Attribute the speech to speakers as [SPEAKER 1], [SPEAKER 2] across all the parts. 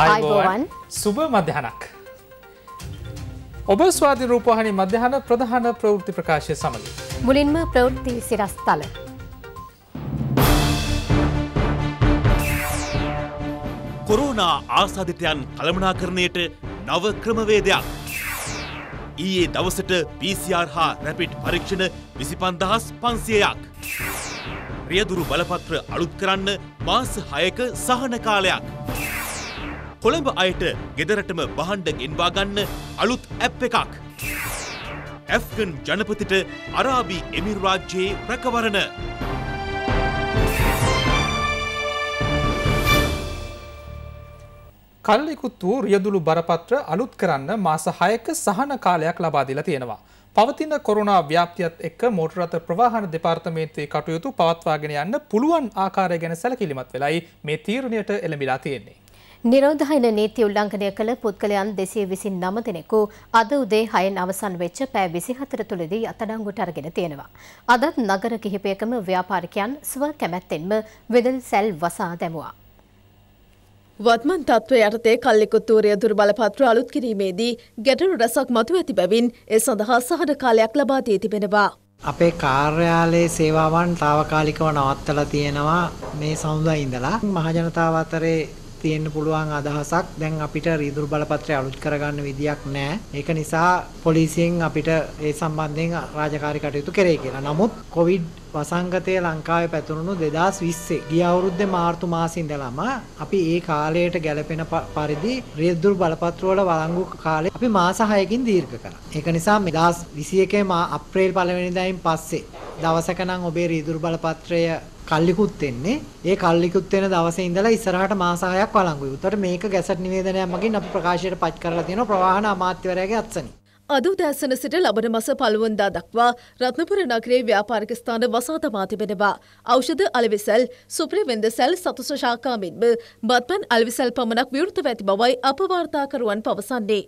[SPEAKER 1] අයිබෝවන්
[SPEAKER 2] සුබ මධ්‍යහනක්. ඔබ ස්වාධි රූපහනි මධ්‍යහන ප්‍රධාන ප්‍රවෘත්ති ප්‍රකාශය සමඟ.
[SPEAKER 1] මුලින්ම ප්‍රවෘත්ති සිරස්ථල.
[SPEAKER 2] කොරුණා ආසාධිතයන්
[SPEAKER 3] කළමනාකරණයට නව ක්‍රමවේදයක්. ඊයේ දවසට PCR හා රැපිට් පරීක්ෂණ විසි පන්දහස් පන්සියයක්. රියදුරු බලපත්‍ර අලුත් කරන්න මාස හයක සහන කාලයක්. කොළඹ අයට ගෙදරටම බහන්ඩ ගෙන්වා ගන්න අලුත් ඇප් එකක්. ඇෆ්ගන් ජනපතිට අරාබි එමිර් රාජ්‍යයේ ප්‍රකවරණ.
[SPEAKER 2] කල්ලෙකුත් වූ රියදුළු බරපත්‍ර අලුත් කරන්න මාස හයක සහන කාලයක් ලබාදිලා තියෙනවා. පවතින කොරුණා ව්‍යාප්තියත් එක්ක මෝටරත ප්‍රවාහන දෙපාර්තමේන්තයේ කටයුතු පවත්වාගෙන යන්න පුළුවන් ආකාරය ගැන සැලකිලිමත් වෙලයි මේ තීරණයට එළඹිලා තියෙන්නේ.
[SPEAKER 1] නිරෝධහයින නීති උල්ලංඝනය කළ පුද්ගලයන් දෙසිය විසින් නම දෙනෙකු අද උදේ හයෙන් අවසන් වෙච්ච පෑ විසි හතර තුළදී අතඩංගුට අරගෙන තියෙනවා. අදත් නගර කිහිපයකම ව්‍යාපාරිකයන් ස්ව කැමැත්තෙන්ම
[SPEAKER 4] වෙදල් සැල් වසා දැමවා. වත්මන් තත්ත්ව යටතේ කල්ලිකුත්තූරය දුර්බලපත්‍ර අලුත් කිරීමේදී ගැටලු රැසක් මතු ඇති බැවින් ඒ සඳහා සහන කාලයක් ලබා දී තිබෙනවා.
[SPEAKER 1] අපේ කාර්යාලයේ සේවාවන් తాවකාලිකව නවත්තලා තියෙනවා මේ සමුදාය ඉඳලා මහජනතාව අතරේ තියෙන්න පුළුවන් අදහසක් දැන් අපිට රීදුරු බලපත්‍රය අලුත් කරගන්න විදියක් නැහැ. ඒක නිසා පොලිසියෙන් අපිට ඒ සම්බන්ධයෙන් රාජකාරී කටයුතු කරේ කියලා. නමුත් කොවිඩ් වසංගතය ලංකාවේ පැතුරුණු 2020 ගිය අවුරුද්දේ මාර්තු මාසේ ඉඳලම අපි ඒ කාලයට ගැලපෙන පරිදි රීදුරු බලපත්‍ර වල වළංගු කාලේ අපි මාස 6කින් දීර්ඝ කරා. ඒක නිසා 2021 අප්‍රේල් පළවෙනිදායින් පස්සේ දවසක නම් ඔබේ රීදුරු බලපත්‍රය කල්ලිකුත් වෙන්නේ. ඒ කල්ලිකුත් වෙන දවසේ ඉඳලා ඉස්සරහට මාස 6ක් වළංගුයි. උතට මේක ගැසට් නිවේදනයක් මගින් අපි ප්‍රකාශයට පත් කරලා තියෙනවා ප්‍රවාහන අමාත්‍යවරයාගේ අත්සනින්. අද උදෑසන
[SPEAKER 4] සිට ලබන මස පළුවන්දා දක්වා රත්නපුර නගරේ ව්‍යාපාරික ස්ථාන වසා තබා තිබෙනවා. ඖෂධ අලෙවිසැල්, සුප්‍රවෙන්ද සැල් සතුස ශාඛා මෙන්ම බත්පන් අලෙවිසැල් පමණක් විවෘතව ඇති බවයි අප වාර්තාකරුවන් පවසන්නේ.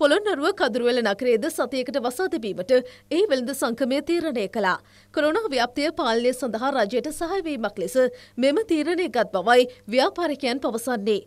[SPEAKER 4] පොළොන්නරුව කදුරුවෙල නගරේද සතියකට වසාදබීමට ඒ වෙළඳ සංකමය තීරණය කළා. කොරෝනා ව්‍යාප්තිය පාලනය සඳහා රජයට සහයවීමක් ලෙස මෙම තීරණය ගත් බවයි ව්‍යාපාරිකයන් පවසන්නේ.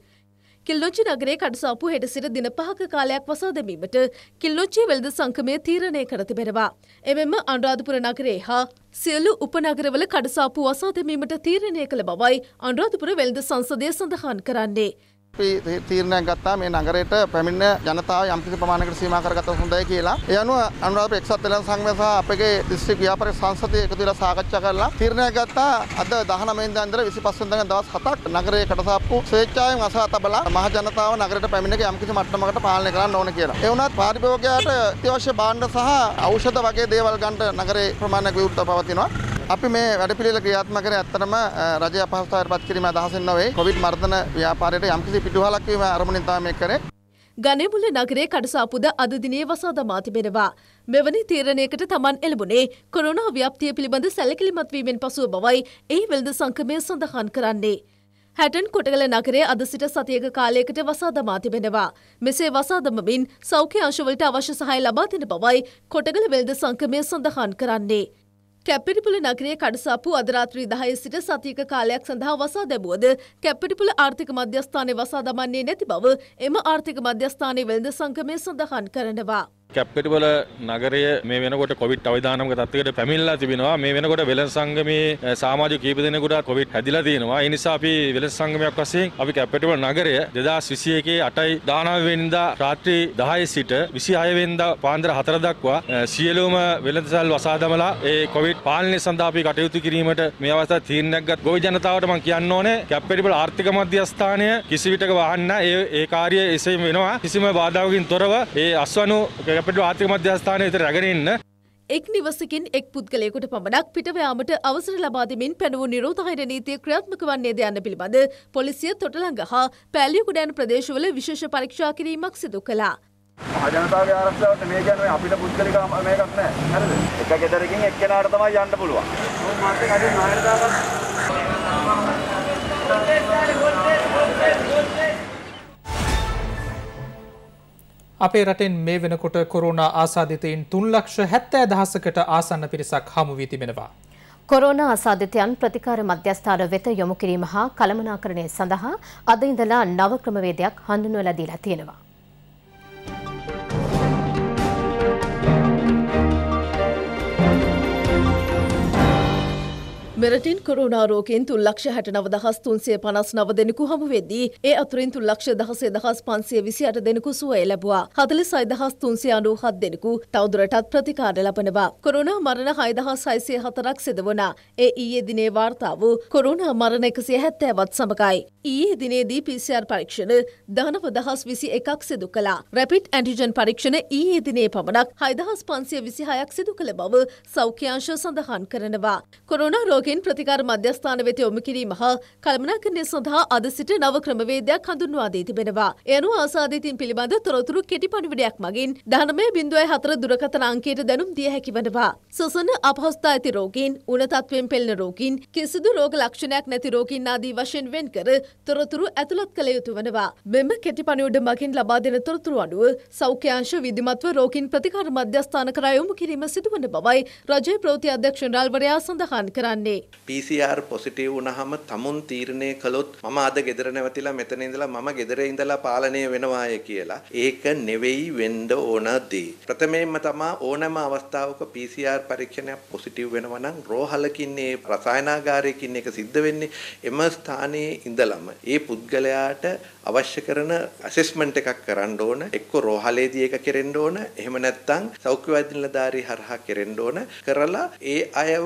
[SPEAKER 4] කිල්ලොච්චි නගරේ කටසාපු හෙට සිට දින පහක කාලයක් වසා දැමීමට කිල්ලොච්චි වෙළඳ සංකමය තීරණය කර තිබෙනවා. එමෙන්ම අනුරාධපුර නගරේ හා සියලු උපනගරවල කඩසාපු වසා දැමීමට තීරණය කළ බවයි අනුරාධපුර වෙළඳ සංසදය සඳහන් කරන්නේ. අපි
[SPEAKER 2] තීරණයක් ගත්තා මේ නගරයට පැමිණෙන ජනතාව යම්කිසි ප්‍රමාණයකට සීමා කරගත්තොත් හොඳයි කියලා. ඒ අනුව අනුරාධපුර එක්සත් වෙළඳ සංගමය සහ අපගේ දිස්ත්‍රික් ව්‍යාපාරික සංසදය එකතු වෙලා සාකච්ඡා කරලා තීරණයක් ගත්තා අද 19 වෙනිදා ඉඳලා 25 වෙනිදා දවස් 7ක් නගරයේ කටසාප්පු ස්වේච්ඡාවෙන් අසා තබලා මහ ජනතාව නගරයට පැමිණෙක යම්කිසි මට්ටමකට පාලනය කරන්න ඕන කියලා. ඒ වුණත් පාරිභෝගිකයාට අත්‍යවශ්‍ය භාණ්ඩ සහ ඖෂධ වගේ දේවල් ගන්න නගරේ ප්‍රමාණයක් විවෘතව පවතිනවා. අපි මේ වැඩපිළිවෙල ක්‍රියාත්මක කරන ඇත්තටම රජය අපහසුතාවයට පත් කිරීම අදහසින් නොවේ. කොවිඩ් මර්ධන ව්‍යාපාරයට යම්කිසි පිටුවහලක් වීම අරමුණින් තමයි මේ
[SPEAKER 4] කරේ. ගනේමුල නගරයේ කඩසාපුද අද දිනේ වසා දමා තිබෙනවා. මෙවැනි තීරණයකට තමන් එළඹුණේ කොරෝනා ව්‍යාප්තිය පිළිබඳ සැලකිලිමත් වීමෙන් පසුව බවයි ඒ වෙළඳ සංගමය සඳහන් කරන්නේ. හැටන් කොටගල නගරේ අද සිට සතියක කාලයකට වසා දමා තිබෙනවා. මෙසේ වසා දමමින් සෞඛ්‍ය අංශවලට අවශ්‍ය සහාය ලබා දෙන බවයි කොටගල වෙළඳ සංගමය සඳහන් කරන්නේ. කැපිරිපුල නගරයේ කඩසාපු අද රාත්‍රී 10 සිට සතියක කාලයක් සඳහා වසා දැමුවද කැපිරිපුල ආර්ථික මධ්‍යස්ථානයේ වසා දමන්නේ නැති බව එම ආර්ථික මධ්‍යස්ථානයේ වෙළඳ සංගමය සඳහන් කරනවා.
[SPEAKER 2] කැප්කටවල නගරය මේ වෙනකොට කොවිට් අවධානමක තත්වයට පැමිල්ලා තිබෙනවා මේ වෙනකොට වෙළඳ සංගමේ සමාජ කීප දෙනෙකුට කොවිට් හැදිලා තියෙනවා ඒ නිසා අපි වෙළඳ සංගමයක් වශයෙන් අපි කැප්කටවල නගරය 2021 8යි 19 වෙනිදා රාත්‍රී 10 සිට 26 වෙනිදා පාන්දර 4 දක්වා සියලුම වෙළඳසල් වසා දමලා ඒ කොවිඩ් පාලනය සඳහා අපි කටයුතු කිරීමට මේ අවස්ථාවේ තීරණයක් ගත් ගොවි ජනතාවට මම කියන්න ඕනේ කැප්පෙටිපොළ ආර්ථික මධ්‍යස්ථානය කිසි විටක වහන්න ඒ ඒ කාර්යය එසේම වෙනවා කිසිම බාධාවකින් තොරව ඒ අස්වනු අපිට ආර්ථික මධ්‍යස්ථානය විතර රැගෙන ඉන්න
[SPEAKER 4] එක් නිවසකින් එක් පුද්ගලයෙකුට පමණක් පිටවයාමට අවසර ලබා දෙමින් පැනවූ නිරෝධායන නීතිය ක්‍රියාත්මක වන්නේද යන්න පිළිබඳ පොලිසිය තොටළඟ හා පෑලියකුඩෑන ප්‍රදේශවල විශේෂ පරීක්ෂා කිරීමක් සිදු කළා.
[SPEAKER 3] ජනතාවගේ ආරක්ෂාවට මේ කියන්නේ අපිට පුද්ගලික මේකක් නැහැ. හරිද? එක ගෙදරකින් එක්කෙනාට තමයි යන්න පුළුවන්. මොකද මට කඩේ නායකතාවක්
[SPEAKER 2] අපේ රටෙන් මේ වෙනකොට කොරෝනා ආසාධිතයින් තුන් ලක්ෂ හැත්තෑ දහසකට ආසන්න පිරිසක් හමුුවී තිබෙනවා.
[SPEAKER 1] කොරෝනා ආසාධිතයන් ප්‍රතිකාර මධ්‍යස්ථාන වෙත යොමු කිරීම හා කළමනාකරණය සඳහා අද ඉඳලා නව ක්‍රමවේදයක් හඳුන්වලා දීලා
[SPEAKER 4] තියෙනවා. මෙරටින් කොරුණාරෝකෙන් තුල් ලක්ෂ හැට නව දහස් තුන්සේ පනස් නව දෙනෙකු හමු වෙද්දී ඒ අතුරින් තුල් ලක්ෂ දහසේ දහස් පන්සේ විසි අට දෙනෙකු සුවය ලැබවා හතලි සයිදහස් තුන්සේ අඩු හත් දෙනෙකු තවදුරටත් ප්‍රතිකාර ලබනවා කොරුණා මරණ හයදහස් සයිසය හතරක් සිදවනා ඒ ඊයේ දිනේ වාර්තා වූ කොරුණා මරණ එකසිය හැත්තෑවත් සමඟයි ඊයේ දිනේදී PCR පරීක්ෂණ දහනව දහස් විසි එකක් සිදු කළා. රැපිට් ඇන්ටිජන් පරීක්ෂණ ඊයේ දිනේ පමණක් හයදහස් පන්සිය විසි හයක් සිදු කළ බව සෞඛ්‍යංශ සඳහන් කරනවා. කොරුණ රෝගෙන් ප්‍රතිකාර මධ්‍යස්ථාන වෙත යොමු කිරීම හා කළමනාකරණය සඳහා අද සිට නව ක්‍රමවේදයක් හඳුන්වා දී තිබෙනවා. එයනු ආසාදීතින් පිළිබඳ තොරතුරු කෙටි පණිවිඩයක් මගින් දහනමය බිඳුවයි හතර දුරකථන අංකයට දැනුම් දිය හැකි වනවා. සසන අපහස්ථා ඇති රෝගීන්, උණ තත්ත්වයෙන් පෙළෙන රෝගීන්, කිසිදු රෝග ලක්ෂණයක් නැති රෝගීන් ආදී වශයෙන් වෙන් කර තොරතුරු ඇතුළත් කළ යුතු වනවා. මෙම කෙටි පණිවුඩ මගින් ලබා දෙන තොරතුරු අනුව සෞඛ්‍යංශ විධිමත්ව රෝගීන් ප්‍රතිකාර මධ්‍යස්ථාන කරා යොමු කිරීම සිදුවන බවයි රජයේ ප්‍රවෘත්ති අධ්‍යක්ෂ ජනරාල්වරයා සඳහන් කරන්නේ.
[SPEAKER 5] PCR පොසිටිව් වුණාම තමුන් තීරණය කළොත් මම අද ගෙදර නැවතිලා මෙතන ඉඳලා මම ගෙදර ඉඳලා පාලනය වෙනවාය කියලා. ඒක නෙවෙයි වෙන්න ඕන දේ. ප්‍රථමයෙන්ම තමා ඕනෑම අවස්ථාවක PCR පරීක්ෂණයක් පොසිටිව් වෙනවා නම් රෝහලකින් ඒ රසායනාගාරයකින් ඒක සිද්ධ වෙන්නේ එම ස්ථානයේ ඉඳලා ගියාම ඒ පුද්ගලයාට අවශ්‍ය කරන ඇසෙස්මන්ට් එකක් කරන්න ඕන එක්ක රෝහලේදී ඒක කෙරෙන්න ඕන එහෙම නැත්නම් සෞඛ්‍යවේදී නිලධාරී හරහා කෙරෙන්න ඕන කරලා ඒ අයව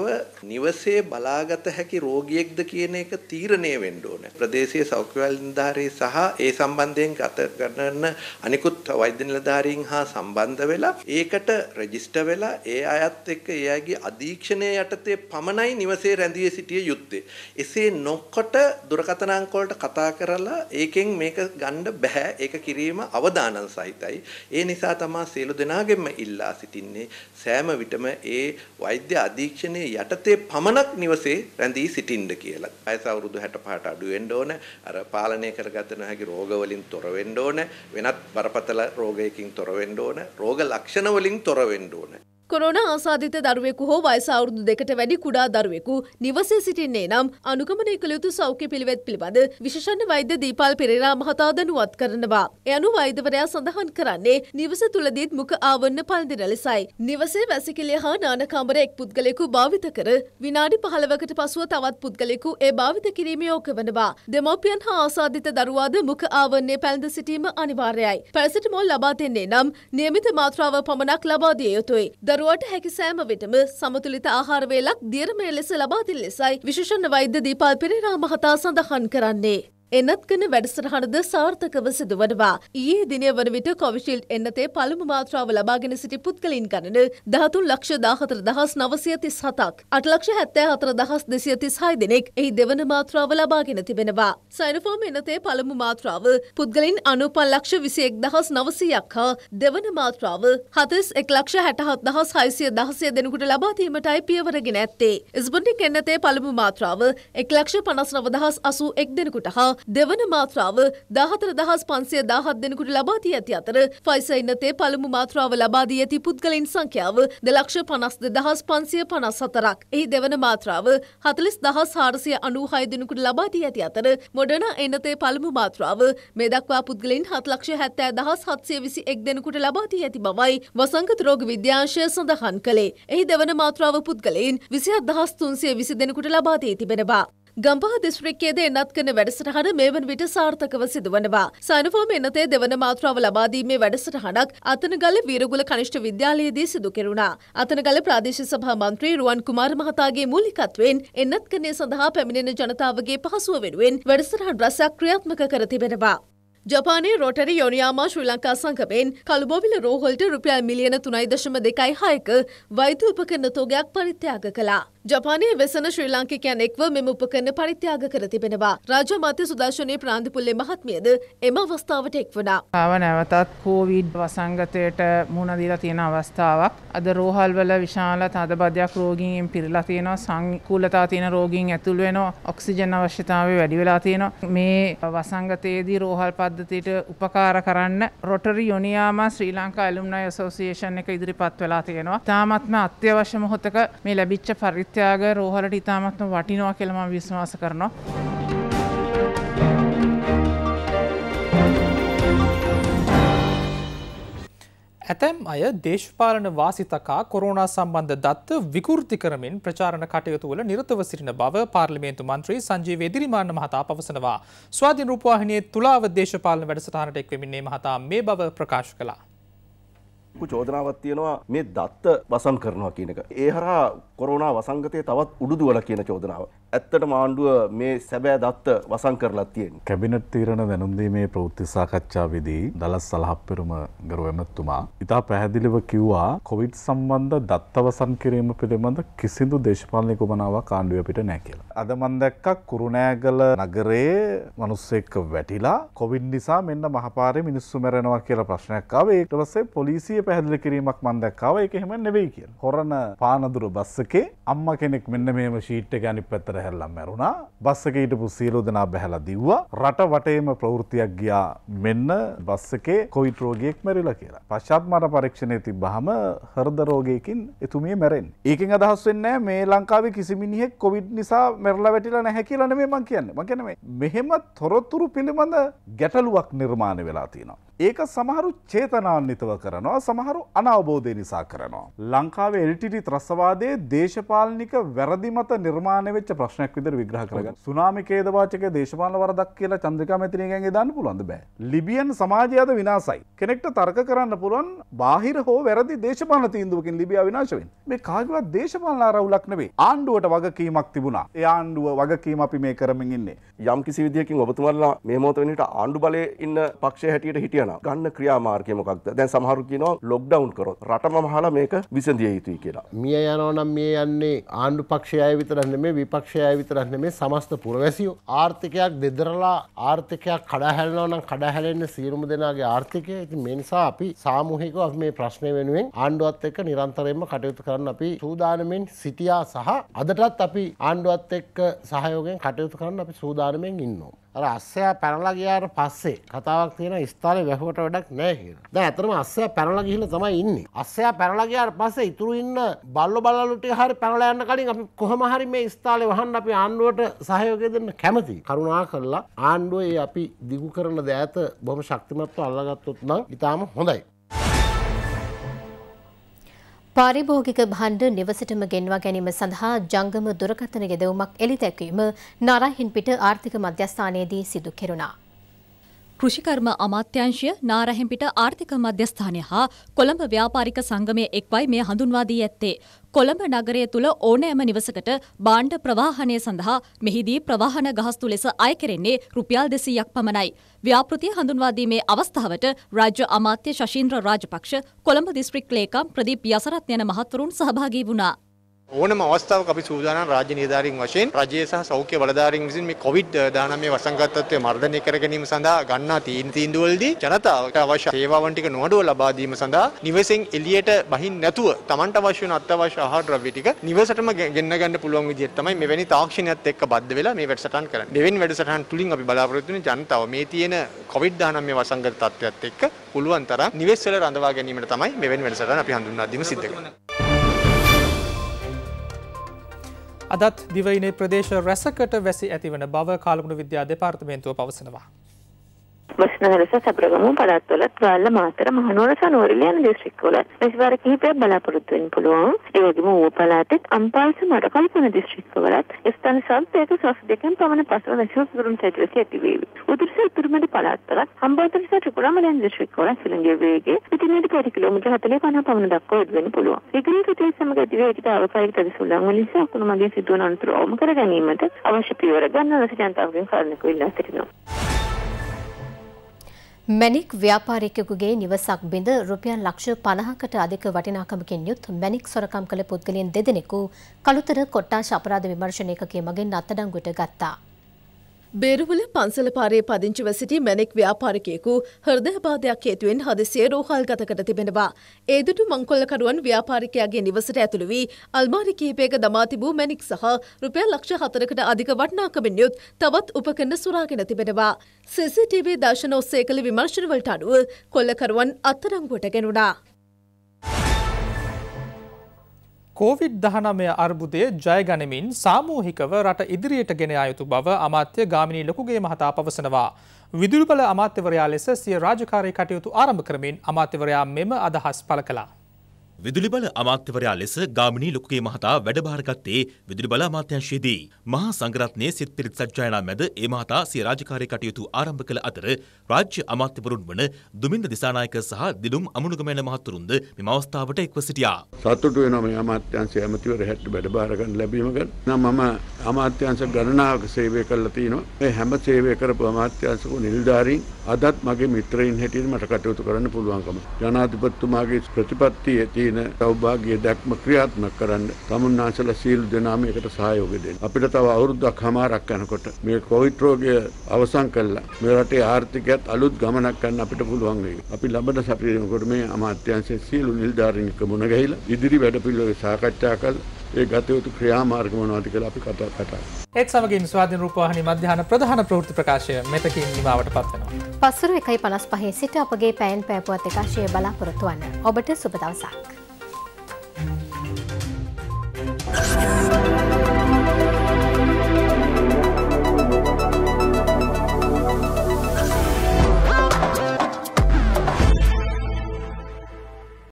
[SPEAKER 5] නිවසේ බලාගත හැකි රෝගියෙක්ද කියන එක තීරණය වෙන්න ඕන ප්‍රදේශීය සෞඛ්‍යවේදී නිලධාරී සහ ඒ සම්බන්ධයෙන් ගත කරන අනිකුත් වෛද්‍ය නිලධාරීන් හා සම්බන්ධ වෙලා ඒකට රෙජිස්ටර් වෙලා ඒ අයත් එක්ක ඒ අයගේ අධීක්ෂණය යටතේ පමණයි නිවසේ රැඳී සිටිය යුත්තේ එසේ නොකොට දුරකථන අංක වලට කතා කරලා ඒකෙන් මේක ගන්න බෑ ඒක කිරීම අවදානම් සහිතයි ඒ නිසා තමයි සියලු දෙනාගෙම ඉල්ලා සිටින්නේ සෑම විටම ඒ වෛද්‍ය අධීක්ෂණයේ යටතේ පමණක් නිවසේ රැඳී සිටින්න කියලා වයස අවුරුදු 65ට අඩු වෙන්න ඕන අර පාලනය කරගත නොහැකි රෝග වලින් තොර වෙන්න ඕන වෙනත් බරපතල රෝගයකින් තොර වෙන්න ඕන රෝග ලක්ෂණ වලින් තොර වෙන්න ඕන
[SPEAKER 4] කොරෝන ආසාධිත දරුවෙකු හෝ වයස අවුරුදු දෙකට වැඩි කුඩා දරුවෙකු නිවසේ සිටින්නේ නම් අනුගමනය කළ යුතු සෞඛ්‍ය පිළිවෙත් පිළිබඳ විශේෂඥ වෛද්‍ය දීපල් පෙරේරා මහතා දැනුවත් කරනවා. ඒ අනුව වෛද්‍යවරයා සඳහන් කරන්නේ නිවස තුලදීත් මුඛ ආවරණ පළඳින ලෙසයි. නිවසේ වැසිකිළිය හා නානකාමර එක් පුද්ගලයෙකු භාවිත කර විනාඩි 15කට පසුව තවත් පුද්ගලයෙකු ඒ භාවිත කිරීම යොකවනවා. දෙමව්පියන් හා ආසාධිත දරුවාද මුඛ ආවරණය පැළඳ සිටීම අනිවාර්යයි. පැරසිටමෝල් ලබා දෙන්නේ නම් નિયમિત මාත්‍රාව පමණක් ලබා දිය යුතුයි. දරුවට හැකි සෑම විටම සමතුලිත ආහාරවේලක් දියරමය ලෙස ලබා දෙන ලෙසයි විශේෂණ වෛද්‍ය දීපල් පෙරේරා මහතා සඳහන් කරන්නේ. එනත්කන වැඩසටහනද සාර්ථකව සිදුවනවා. ඊයේ දිනය වන විට කොවිශිල්් එන්නතේ පළමු මාත්‍රාව ලබාගෙන සිටි පුද්ගලින් ගණන දහතුන් ලක්ෂ දාහතර දහස් නවසයතිස් හතක්. අටලක්ෂ හැත්තෑ හතර දහස් දෙසියතිස් හයි දෙනෙක් එහි දෙවන මාත්‍රාව ලබාගෙන තිබෙනවා. සයිනෆෝම් එනතේ පළමු මාත්‍රාව පුද්ගලින් අනුපල් ලක්ෂ විසියෙක් දහස් නවසයක් හා දෙවන මාත්‍රාව හතස් එක් ලක්ෂ හැටහත් දහස් හයිසිය දහසය දෙනකුට ලබාතීමටයි පියවරගෙන ඇත්තේ. ස්බොන්ඩික් එන්නතේ පළමු මාත්‍රාව එක් ලක්ෂ පනස් නවදහස් අසූ එක් දෙනකුට හා දෙවන මාත්‍රාව දාහතර දහස් පන්සය දාහත් දෙනකුට ලබාදී ඇති අතර ෆයිසයින්නතේ පළමු මාත්‍රාව ලබාදී ඇති පුද්ගලින් සංඛ්‍යාව දෙලක්ෂ පනස්ද දහස් පන්සිය පනස් හතරක්. එහි දෙවන මාත්‍රාව හතලිස් දහස් හාරසිය අනූ හය දෙනකුට ලබාදී ඇති අතර මොඩන එන්නතේ පළමු මාත්‍රාව මේ දක්වා පුද්ගලින් හත්ලක්ෂ හැත්තෑ දහස් හත්සය විසි එක් දෙනකුට ලබාදී ඇති බවයි වසංගත රෝග විද්‍යාංශය සඳහන් කළේ. එහි දෙවන මාත්‍රාව පුද්ගලයින් විසිහත් දහස් තුන්සිය විසි දෙනකුට ලබාදී තිබෙනවා. ගම්පහ දිස්ත්‍රික්කයේද එන්නත් කරන වැඩසටහන මේ වන විට සාර්ථකව සිදුවනවා. සනුපෝම එනතේ දෙවන මාත්‍රාව ලබාදීමේ වැඩසටහනක් අතනගල වීරගුල කනිෂ්ඨ විද්‍යාලයේදී සිදු කෙරුණා. අතනගල ප්‍රාදේශ සභා මන්ත්‍රී රුවන් කුමාර මහතාගේ මූලිකත්වයෙන් එන්නත් කරනය සඳහා පැමිණෙන ජනතාවගේ පහසුව වෙනුවෙන් වැඩසටහන් රසයක් ක්‍රියාත්මක කර තිබෙනවා. ජපානයේ රොටරි යොනියාමා ශ්‍රී ලංකා සංගමයෙන් කළුබොවිල රෝහල්ට රුපියල් මිලියන 3.2ක වෛද්‍ය උපකරණ තෝගයක් පරිත්‍යාග කළා. ජපානය වෙසන ශ්‍රී ලාංකිකයන් එක්ව මෙම උපකරණ පරිත්‍යාග කර තිබෙනවා. රාජ්‍ය මත්‍ය සුදර්ශනයේ ප්‍රාන්තිපුල්ලේ මහත්මියද එම අවස්ථාවට එක්වනා.
[SPEAKER 2] ආව නැවතත් කෝවිඩ් වසංගතයට මුණ දීලා තියෙන අවස්ථාවක්. අද රෝහල් වල විශාල තදබදයක් රෝගීන් පිරලා තියෙනවා. සංකූලතා තියෙන රෝගීන් ඇතුල් වෙනවා. ඔක්සිජන් අවශ්‍යතාවය වැඩි වෙලා තියෙනවා. මේ වසංගතයේදී රෝහල් පද්ධතියට උපකාර කරන්න රොටරි යොනියාමා ශ්‍රී ලංකා ඇලුම්නයි ඇසෝසියේෂන් එක ඉදිරිපත් වෙලා තියෙනවා. තාමත්ම අත්‍යවශ්‍ය මොහොතක මේ ලැබිච්ච පරිත්‍යාග පරිත්‍යාග රෝහලට ඉතාමත්ම වටිනවා කියලා මම විශ්වාස කරනවා. ඇතැම් අය දේශපාලන වාසිතකා කොරෝනා සම්බන්ධ දත්ත විකෘති කරමින් ප්‍රචාරණ කටයුතු වල නිරතව සිටින බව පාර්ලිමේන්තු මන්ත්‍රී සංජීව එදිරිමාන්න මහතා පවසනවා. ස්වාධීන රූපවාහිනියේ තුලාව දේශපාලන වැඩසටහනට එක්වෙමින් මේ මහතා මේ බව ප්‍රකාශ කළා.
[SPEAKER 3] චෝදනාවක් තියෙනවා මේ දත්ත වසන් කරනවා කියන එක. ඒ හරහා කොරෝනා වසංගතය තවත් උඩුදුවල කියන චෝදනාව. ඇත්තට මාණ්ඩුව මේ සැබෑ දත්ත වසන් කරලා තියෙන. කැබිනට් තීරණ දැනුම්දීමේ ප්‍රවෘත්ති සාකච්ඡාවේදී දලස් සලහප්පෙරුම ගරු ඇමතුමා ඉතා පැහැදිලිව කිව්වා කොවිඩ් සම්බන්ධ දත්ත වසන් කිරීම පිළිබඳ කිසිදු දේශපාලන කුමනාවක් ආණ්ඩුව අපිට නැහැ කියලා. අද මම දැක්කා කුරුණෑගල නගරයේ මිනිස්සෙක් වැටිලා කොවිඩ් නිසා මෙන්න මහපාරේ මිනිස්සු මැරෙනවා කියලා ප්‍රශ්නයක් ආවේ. ඊට පස්සේ පොලිසිය පැහැදිලි කිරීමක් මන්දක්කාව එක හෙම නෙවෙයි කිය. හොරණ පානදුර බස්සකේ අම්ම කෙනෙක් මෙන්න මේම ශීට්ට ගැනි පැත්තර හැල්ලම් මැරුණා බස්සක ඊටපු සියලෝ දෙනා බැහැලා දිව්වා රට වටේම ප්‍රවෘතියක් ගියා මෙන්න බස්සකේ කොයිට රෝගියෙක් මැරිලා කියලා. පශ්චාත් මර පරීක්ෂණය තිබ්බහම හෘද රෝගයකින් එතුමිය මැරෙන්නේ. ඒකෙන් අදහස් වෙන්නේ නැහැ මේ ලංකාවේ කිසි මිනිහෙක් කොවිඩ් නිසා මැරලා වැටිලා නැහැ කියලා නෙමෙයි මං කියන්නේ. මං කියන්නේ මෙහෙම තොරතුරු පිළිබඳ ගැටලුවක් නිර්මාණය වෙලා තියෙනවා. ඒක සමහරු චේතනාන්විතව කරනවා සමහරු අනවබෝධය නිසා කරනවා. ලංකාවේ එල්ටිටි ත්‍රස්වාදයේ දේශපාලනික වැරදි මත නිර්මාණය වෙච්ච ප්‍රශ්නයක් විදිහට විග්‍රහ කරගන්න. සුනාමි ඛේදවාචකයේ දේශපාලන වරදක් කියලා චන්ද්‍රිකා මෙතිණියගෙන් එදාන්න පුළුවන්ද බෑ. ලිබියන් සමාජය අද විනාසයි. කෙනෙක්ට තර්ක කරන්න පුළුවන් බාහිර හෝ වැරදි දේශපාලන තීන්දුවකින් ලිබියා විනාශ වෙන්නේ. මේ කාගේවත් දේශපාලන අරවුලක් නෙවෙයි. ආණ්ඩුවට වගකීමක් තිබුණා. ඒ ආණ්ඩුව වගකීම අපි මේ කරමින් ඉන්නේ. යම් කිසි විදියකින් ඔබතුමාලා මේ මොහොත වෙනකොට ආණ්ඩු බලයේ ඉන්න පක්ෂය හැටියට හිටිය යනවා. ගන්න ක්‍රියාමාර්ගය මොකක්ද? දැන් සමහරු කියනවා ලොක්ඩවුන් කරොත් රටම මහලා මේක විසඳිය යුතුයි කියලා. මිය යනවා නම් මිය යන්නේ ආණ්ඩු පක්ෂය අය විතරක් නෙමෙයි විපක්ෂය අය විතරක් නෙමෙයි සමස්ත පුරවැසියෝ. ආර්ථිකයක් දෙදරලා ආර්ථිකයක් කඩාහැලෙනවා නම් කඩාහැලෙන්නේ සියලුම දෙනාගේ ආර්ථිකය. ඉතින් මේ නිසා අපි සාමූහිකව මේ ප්‍රශ්නය වෙනුවෙන් ආණ්ඩුවත් එක්ක නිරන්තරයෙන්ම කටයුතු කරන්න අපි සූදානමින් සිටියා සහ අදටත් අපි ආණ්ඩුවත් එක්ක සහයෝගෙන් කටයුතු කරන්න අපි සූදානමෙන් ඉන්නවා. අර අස්සයා පැනලා ගියාට පස්සේ කතාවක් තියෙන ස්ථානේ වැහුවට වැඩක් නැහැ කියලා. දැන් අතරම අස්සයා පැනලා ගිහිල්ලා තමයි ඉන්නේ. අස්සයා පැනලා ගියාට පස්සේ ඉතුරු ඉන්න බල්ලෝ බල්ලලු ටික හරි පැනලා යන්න කලින් අපි කොහොම හරි මේ ස්ථානේ වහන්න අපි ආණ්ඩුවට සහයෝගය දෙන්න කැමතියි. කරුණා කරලා ආණ්ඩුවේ අපි දිගු කරන දෑත බොහොම ශක්තිමත්ව අල්ලගත්තොත් නම් ඊටාම හොඳයි.
[SPEAKER 1] පාරිභෝගික භණ්ඩ නිවසටම ගෙන්වා ගැනීම සඳහා ජංගම දුරකථන යෙදවුමක් එළිදැක්වීම නරහින්පිට ආර්ථික මධ්‍යස්ථානයේදී සිදු කෙරුණා. කෘෂිකර්ම අමාත්‍යංශය නාරැහෙම්පිට ආර්ථික මධ්‍යස්ථානය හා කොළඹ ව්‍යාපාරික සංගමය එක්වයි මේ හඳුන්වා දී ඇත්තේ. කොළඹ නගරය තුළ ඕනෑම නිවසකට බාණ්ඩ ප්‍රවාහනය සඳහා මෙහිදී ප්‍රවාහන ගහස්තු ලෙස අය කෙරෙන්නේ රුපියල් දෙසීයක් පමණයි. ව්‍යාපෘතිය හඳුන්වාදීමේ අවස්ථාවට රාජ්‍ය අමාත්‍ය ශෂීන්ද්‍ර රාජපක්ෂ කොළඹ දිස්ත්‍රික් ලේකම් ප්‍රදීප් යසරත් යන මහත්වරුන් සහභාගී වුණා.
[SPEAKER 2] ඕනම අවස්ථාවක අපි සූදානම් රාජ්‍ය නිලධාරීන් වශයෙන් රජය සහ සෞඛ්‍ය බලධාරීන් විසින් මේ COVID-19 වසංගතත්වය මර්ධනය කර ගැනීම සඳහා ගන්නා තීන් තීන්දුවවලදී ජනතාවට අවශ්‍ය සේවාවන් ටික නොඅඩුව ලබා දීම සඳහා නිවසෙන් එළියට බහින් නැතුව Tamanට අවශ්‍ය වන අත්‍යවශ්‍ය ආහාර ද්‍රව්‍ය ටික නිවසටම ගෙන්න ගන්න පුළුවන් විදිහට තමයි මෙවැනි තාක්ෂණයත් එක්ක බද්ධ වෙලා මේ වැඩසටහන් කරන්නේ. දෙවෙනි වැඩසටහන් තුලින් අපි බලාපොරොත්තු වෙන ජනතාව මේ තියෙන COVID-19 වසංගත තත්ත්වයත් එක්ක පුළුවන් තරම් නිවෙස්වල රඳවා ගැනීමට තමයි මෙවැනි වැඩසටහන් අපි හඳුන්වා දීම සිද්ධ කරන්නේ. අදත් දිවයිනේ ප්‍රදේශ රැසකට වැසි ඇතිවන බව කාලමුණ විද්‍යා දෙපාර්තමේන්තුව පවසනවා.
[SPEAKER 4] බස්නහර සහ සබරගමු පළාත්වලත් ගාල්ල මාතර මහනුවර සනුවරිල යන දිස්ත්‍රික්කවල රැස්වර කිහිපයක් බලාපොරොත්තු වෙන්න පුළුවන්. ඒ වගේම ඌව පළාතෙත් අම්පාල්ස මඩකල්පන දිස්ත්‍රික්කවලත් ස්ථාන සම්පේක සස් දෙකෙන් පමණ පසුව වැසියෝ දුරුම් සැටිලක ඇති වේවි. උතුරු සහ උතුරුමැද පළාත්වලත් හම්බන්තොට සහ ත්‍රිකුණාමල යන දිස්ත්‍රික්කවල සිලංගේ
[SPEAKER 1] වේගය පිටිනේට පැය කිලෝමීටර් 40 50 පමණ දක්වා උඩ වෙන්න පුළුවන්.
[SPEAKER 4] ඉදිරි කටේ සමග දිවේගයට අවකාරී ප්‍රතිසුලං වලින් සහ කුණු මගින් සිදුවන අනතුරු අවම කර ගැනීමට අවශ්‍ය පියවර ගන්න ලෙස ජනතාවගෙන් කාරණක ඉල්ලා සිටිනවා.
[SPEAKER 1] මැණික් ව්‍යාපාරිකයෙකුගේ නිවසක් බිඳ රුපියල් ලක්ෂ 50කට අධික වටිනාකමකින් යුත් මැණික් සොරකම් කළ
[SPEAKER 4] පුද්ගලයන් දෙදෙනෙකු කළුතර කොට්ටාශ අපරාධ විමර්ශන ඒකකයේ මගින් අත්අඩංගුවට ගත්තා. බේරුවල පන්සල පාරේ පදිංචිව සිටි මැනෙක් ව්‍යාපාරිකයෙකු හෘදයබාධයක් හේතුවෙන් හදිසිය රෝහල් ගත කර තිබෙනවා. ඒදුට මංකොල්ලකරුවන් ව්‍යාපාරිකයාගේ නිවසට ඇතුළු වී අල්මාරි කීපයක දමා තිබූ මැනික් සහ රුපියල් ලක්ෂ හතරකට අධික වටිනාකමින් යුත් තවත් උපකරණ සුරාගෙන තිබෙනවා. CCTV දර්ශන ඔස්සේ කළ විමර්ශනවලට අනුව කොල්ලකරුවන් අත්අඩංගුවට ගෙනුණා.
[SPEAKER 2] කෝවිඩ් දහනමය අර්බුදය ජයගනිමින් සාමූහිකව රට ඉදිරියට ගෙන අයුතු බව අමාත්‍ය ගාමිණී ලොකුගේ මහතා පවසනවා. විදුල්බල අමාත්‍යවරයා ලෙස සිය රාජකාරය කටයුතු ආරම්භ කරමින් අමාත්‍යවරයා මෙම අදහස් පළ කලා.
[SPEAKER 3] විදුලි බල අමාත්‍යවරයා ලෙස ගාමිණී ලොකුගේ මහතා වැඩභාරගත්තේ විදුලි බල අමාත්‍යංශයේදී. මහා සංඝරත්නයේ සිත් පිරිත් සජ්ජායනා මැද ඒ මහතා සිය රාජකාරී කටයුතු ආරම්භ කළ අතර රාජ්‍ය අමාත්‍යවරුන් වන දුමින්ද දිසානායක සහ දිලුම් අමුණුගමන මහතුරුන්ද මෙම අවස්ථාවට එක්ව සිටියා. සතුටු වෙනවා මේ අමාත්‍යංශයේ ඇමතිවර හැට වැඩභාර ගන්න ලැබීම ගැන. නම් මම අමාත්‍යංශ ගණනාවක සේවය කළා තිනවා. මේ හැම සේවය කරපු අමාත්‍යංශකෝ නිලධාරීන් අදත් මගේ මිත්‍රයින් හැටියට මට කටයුතු කරන්න පුළුවන්කම. ජනාධිපතිතුමාගේ ප්‍රතිපත්තියේ තියෙන සෞභාග්‍ය දැක්ම ක්‍රියාත්මක කරන්න තමුන්නාසලා සීල් දෙනාම එකට සහයෝගය දෙන්න. අපිට තව අවුරුද්දක් හමාරක් යනකොට මේ කොවිඩ් රෝගය අවසන් කළා. මේ රටේ ආර්ථිකයත් අලුත් ගමනක් ගන්න අපිට පුළුවන් වෙයි. අපි ලබන සැපයීමකට මේ අමාත්‍යාංශයේ සීලු නිලධාරීන් එක්ක මුණ ගැහිලා ඉදිරි වැඩ පිළිවෙල සාකච්ඡා කළා. ඒ ගතයුතු ක්‍රියාමාර්ග මොනවාද කියලා අපි කතා කටා.
[SPEAKER 1] ඒත්
[SPEAKER 2] සමගින් ස්වාධීන රූපවාහිනි මධ්‍යහන ප්‍රධාන ප්‍රවෘත්ති ප්‍රකාශය මෙතකින් නිමාවට පත්වෙනවා.
[SPEAKER 1] පසුර එකයි පනස් පහේ සිට අපගේ පැයන් පෑපුවත් එකාශය බලාපොරොත්තු වන්න ඔබට සුබ දවසක්.